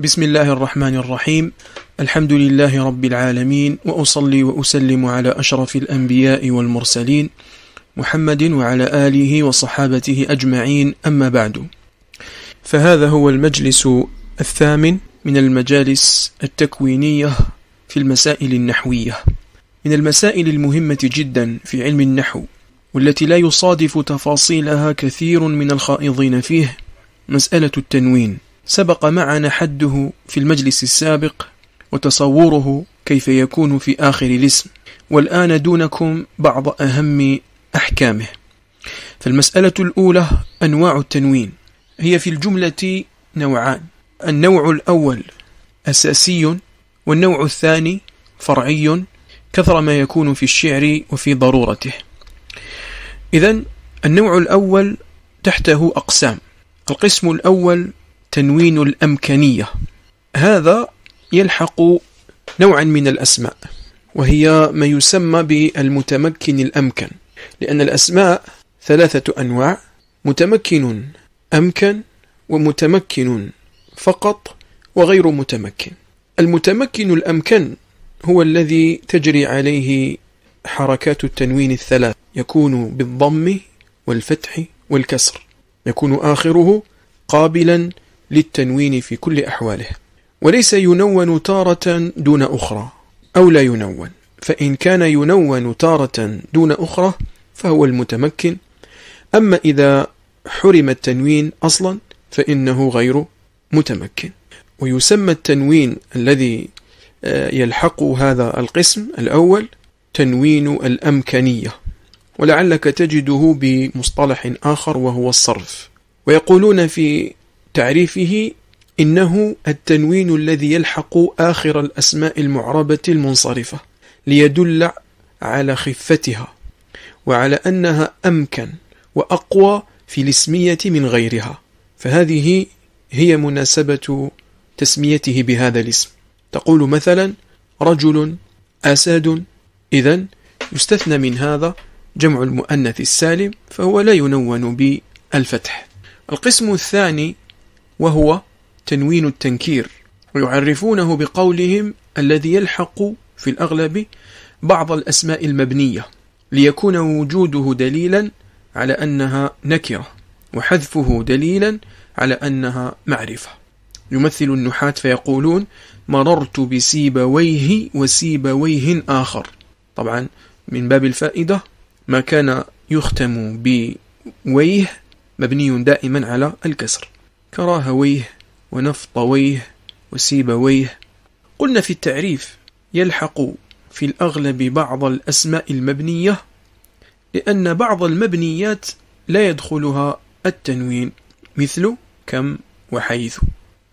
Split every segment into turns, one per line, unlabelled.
بسم الله الرحمن الرحيم الحمد لله رب العالمين وأصلي وأسلم على أشرف الأنبياء والمرسلين محمد وعلى آله وصحابته أجمعين أما بعد فهذا هو المجلس الثامن من المجالس التكوينية في المسائل النحوية من المسائل المهمة جدا في علم النحو والتي لا يصادف تفاصيلها كثير من الخائضين فيه مسألة التنوين سبق معنا حده في المجلس السابق وتصوره كيف يكون في آخر الاسم والآن دونكم بعض أهم أحكامه فالمسألة الأولى أنواع التنوين هي في الجملة نوعان النوع الأول أساسي والنوع الثاني فرعي كثر ما يكون في الشعر وفي ضرورته إذا النوع الأول تحته أقسام القسم الأول تنوين الأمكانية هذا يلحق نوعا من الأسماء وهي ما يسمى بالمتمكن الأمكن لأن الأسماء ثلاثة أنواع متمكن أمكن ومتمكن فقط وغير متمكن المتمكن الأمكن هو الذي تجري عليه حركات التنوين الثلاث يكون بالضم والفتح والكسر يكون آخره قابلا للتنوين في كل أحواله وليس ينون تارة دون أخرى أو لا ينون فإن كان ينون تارة دون أخرى فهو المتمكن أما إذا حرم التنوين أصلا فإنه غير متمكن ويسمى التنوين الذي آه، يلحق هذا القسم الأول تنوين الأمكانية ولعلك تجده بمصطلح آخر وهو الصرف ويقولون في تعريفه إنه التنوين الذي يلحق آخر الأسماء المعربة المنصرفة ليدل على خفتها وعلى أنها أمكن وأقوى في الاسمية من غيرها فهذه هي مناسبة تسميته بهذا الاسم تقول مثلا رجل أسد إذا يستثنى من هذا جمع المؤنث السالم فهو لا ينون بالفتح القسم الثاني وهو تنوين التنكير ويعرفونه بقولهم الذي يلحق في الأغلب بعض الأسماء المبنية ليكون وجوده دليلا على أنها نكرة وحذفه دليلا على أنها معرفة يمثل النحاة فيقولون مررت بسيبويه وسيبويه آخر طبعا من باب الفائدة ما كان يختم بويه مبني دائما على الكسر كراهويه ونفطويه وسيبويه قلنا في التعريف يلحق في الأغلب بعض الأسماء المبنية لأن بعض المبنيات لا يدخلها التنوين مثل كم وحيث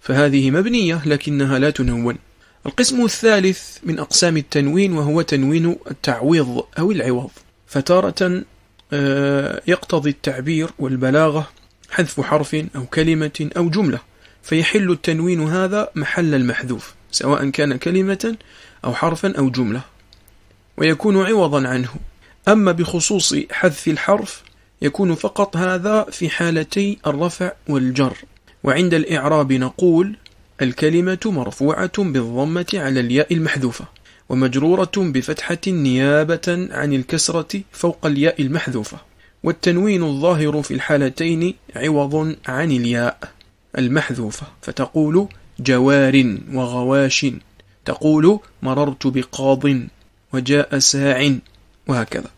فهذه مبنية لكنها لا تنون القسم الثالث من أقسام التنوين وهو تنوين التعويض أو العوض فتارة آه، يقتضي التعبير والبلاغة حذف حرف أو كلمة أو جملة فيحل التنوين هذا محل المحذوف سواء كان كلمة أو حرفا أو جملة ويكون عوضا عنه أما بخصوص حذف الحرف يكون فقط هذا في حالتي الرفع والجر وعند الإعراب نقول الكلمة مرفوعة بالضمة على الياء المحذوفة ومجرورة بفتحة نيابة عن الكسرة فوق الياء المحذوفة والتنوين الظاهر في الحالتين عوض عن الياء المحذوفة فتقول جوار وغواش تقول مررت بقاض وجاء ساع وهكذا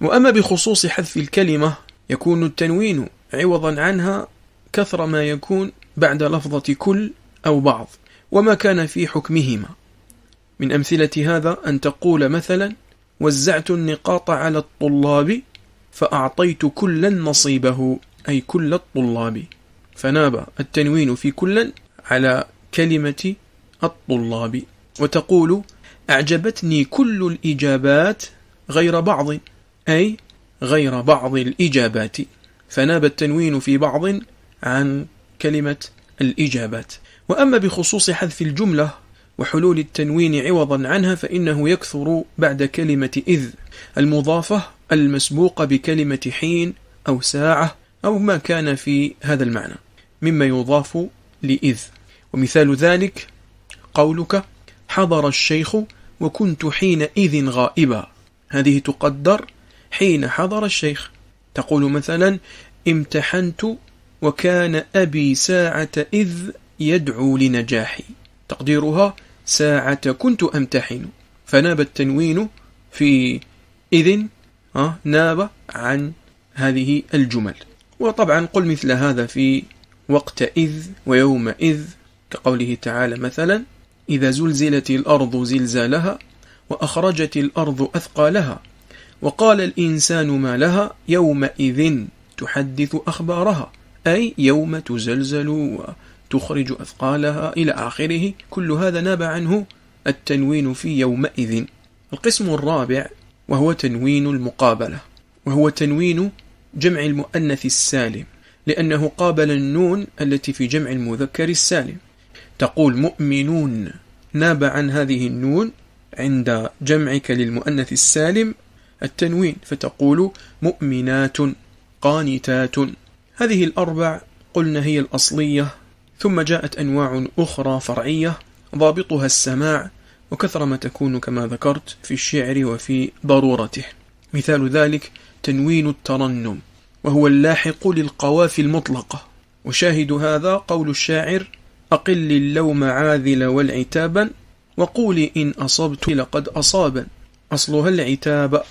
وأما بخصوص حذف الكلمة يكون التنوين عوضا عنها كثر ما يكون بعد لفظة كل أو بعض وما كان في حكمهما من أمثلة هذا أن تقول مثلا وزعت النقاط على الطلاب فأعطيت كلا نصيبه أي كل الطلاب فناب التنوين في كلا على كلمة الطلاب وتقول أعجبتني كل الإجابات غير بعض أي غير بعض الإجابات فناب التنوين في بعض عن كلمة الإجابات وأما بخصوص حذف الجملة وحلول التنوين عوضا عنها فإنه يكثر بعد كلمة إذ المضافة المسبوقة بكلمة حين أو ساعة أو ما كان في هذا المعنى مما يضاف لإذ ومثال ذلك قولك حضر الشيخ وكنت حينئذ غائبا هذه تقدر حين حضر الشيخ تقول مثلا امتحنت وكان أبي ساعة إذ يدعو لنجاحي تقديرها ساعة كنت أمتحن فناب التنوين في إذن ناب عن هذه الجمل وطبعا قل مثل هذا في وقت إذ ويومئذ كقوله تعالى مثلا إذا زلزلت الأرض زلزالها وأخرجت الأرض أثقالها وقال الإنسان ما لها يومئذ تحدث أخبارها أي يوم تزلزل وتخرج أثقالها إلى آخره كل هذا ناب عنه التنوين في يومئذ القسم الرابع وهو تنوين المقابلة وهو تنوين جمع المؤنث السالم لأنه قابل النون التي في جمع المذكر السالم تقول مؤمنون ناب عن هذه النون عند جمعك للمؤنث السالم التنوين فتقول مؤمنات قانتات هذه الأربع قلنا هي الأصلية ثم جاءت أنواع أخرى فرعية ضابطها السماع وكثر ما تكون كما ذكرت في الشعر وفي ضرورته مثال ذلك تنوين الترنم وهو اللاحق للقوافي المطلقة وشاهد هذا قول الشاعر أقل اللوم عاذل والعتابا وقولي إن أصبت لقد أصابا أصلها العتاب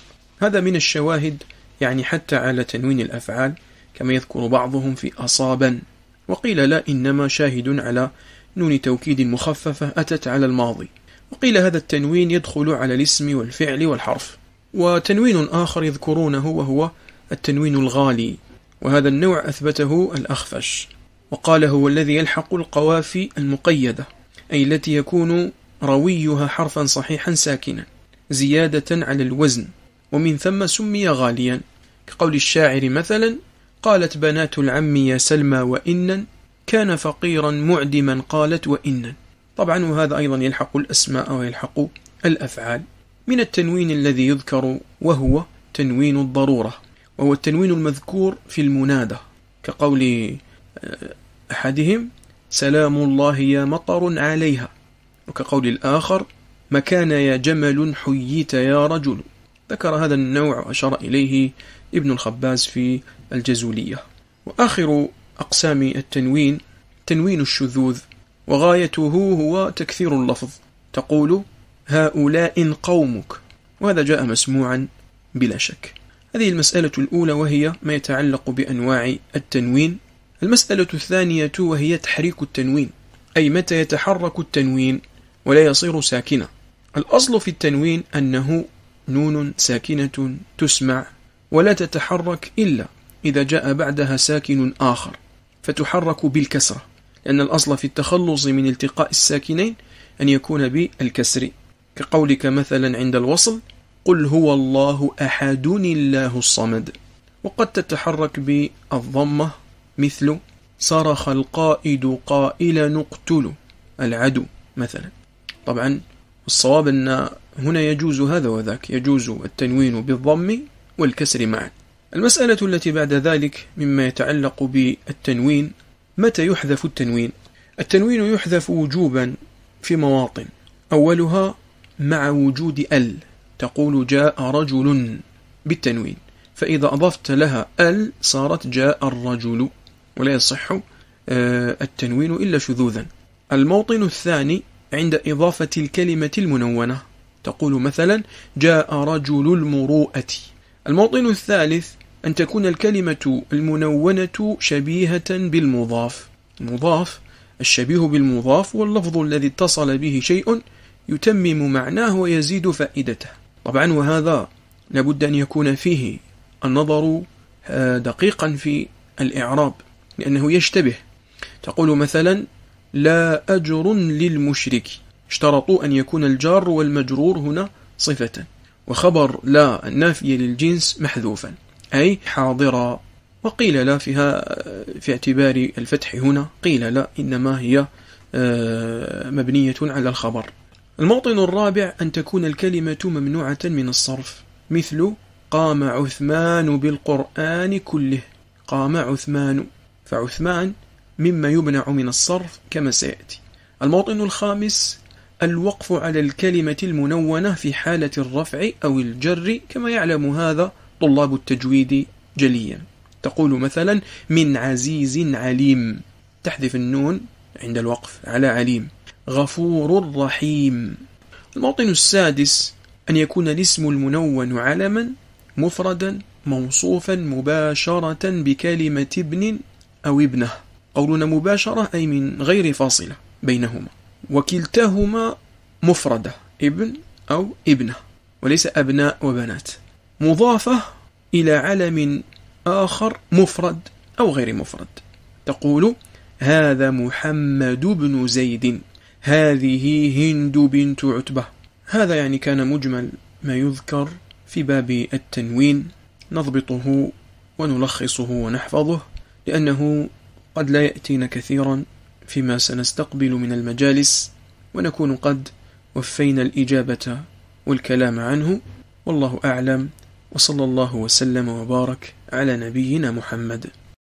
هذا من الشواهد يعني حتى على تنوين الأفعال كما يذكر بعضهم في أصابا وقيل لا إنما شاهد على نون توكيد مخففة أتت على الماضي وقيل هذا التنوين يدخل على الاسم والفعل والحرف وتنوين آخر يذكرونه وهو التنوين الغالي وهذا النوع أثبته الأخفش وقال هو الذي يلحق القوافي المقيدة أي التي يكون رويها حرفا صحيحا ساكنا زيادة على الوزن ومن ثم سمي غاليا كقول الشاعر مثلا قالت بنات العم يا سلمى وإنا كان فقيرا معدما قالت وإنا طبعا وهذا أيضا يلحق الأسماء ويلحق الأفعال من التنوين الذي يذكر وهو تنوين الضرورة وهو التنوين المذكور في المنادى كقول آه، أحدهم سلام الله يا مطر عليها وكقول الآخر مكان يا جمل حييت يا رجل ذكر هذا النوع وأشار إليه ابن الخباز في الجزولية وآخر أقسام التنوين تنوين الشذوذ وغايته هو تكثير اللفظ تقول هؤلاء قومك وهذا جاء مسموعا بلا شك هذه المسألة الأولى وهي ما يتعلق بأنواع التنوين المسألة الثانية وهي تحريك التنوين أي متى يتحرك التنوين ولا يصير ساكنا الأصل في التنوين أنه نون ساكنة تسمع ولا تتحرك إلا إذا جاء بعدها ساكن آخر فتحرك بالكسرة لأن الأصل في التخلص من التقاء الساكنين أن يكون بالكسر كقولك مثلا عند الوصل قل هو الله أحد الله الصمد وقد تتحرك بالضمة مثل صرخ القائد قائلا نقتل العدو مثلا طبعا الصواب أن هنا يجوز هذا وذاك يجوز التنوين بالضم والكسر معا المسألة التي بعد ذلك مما يتعلق بالتنوين متى يحذف التنوين؟ التنوين يحذف وجوبا في مواطن أولها مع وجود ال تقول جاء رجل بالتنوين فإذا أضفت لها ال صارت جاء الرجل ولا يصح آه، التنوين إلا شذوذا الموطن الثاني عند إضافة الكلمة المنونة تقول مثلا جاء رجل المروءة الموطن الثالث أن تكون الكلمة المنونة شبيهة بالمضاف المضاف الشبيه بالمضاف واللفظ الذي اتصل به شيء يتمم معناه ويزيد فائدته طبعا وهذا لابد أن يكون فيه النظر آه، دقيقا في الإعراب لأنه يشتبه تقول مثلا لا أجر للمشرك اشترطوا أن يكون الجار والمجرور هنا صفة وخبر لا النافية للجنس محذوفا أي حاضرة وقيل لا فيها في اعتبار الفتح هنا قيل لا إنما هي آه، مبنية على الخبر الموطن الرابع أن تكون الكلمة ممنوعة من الصرف مثل قام عثمان بالقرآن كله قام عثمان فعثمان مما يمنع من الصرف كما سيأتي الموطن الخامس الوقف على الكلمة المنونة في حالة الرفع أو الجر كما يعلم هذا طلاب التجويد جليا تقول مثلا من عزيز عليم تحذف النون عند الوقف على عليم غفور رحيم الموطن السادس أن يكون الاسم المنون علما مفردا موصوفا مباشرة بكلمة ابن أو ابنه قولنا مباشرة أي من غير فاصلة بينهما وكلتاهما مفردة ابن أو ابنه وليس أبناء وبنات مضافة إلى علم آخر مفرد أو غير مفرد تقول هذا محمد بن زيد هذه هند بنت عتبة هذا يعني كان مجمل ما يذكر في باب التنوين نضبطه ونلخصه ونحفظه لأنه قد لا يأتينا كثيرا فيما سنستقبل من المجالس ونكون قد وفينا الإجابة والكلام عنه والله أعلم وصلى الله وسلم وبارك على نبينا محمد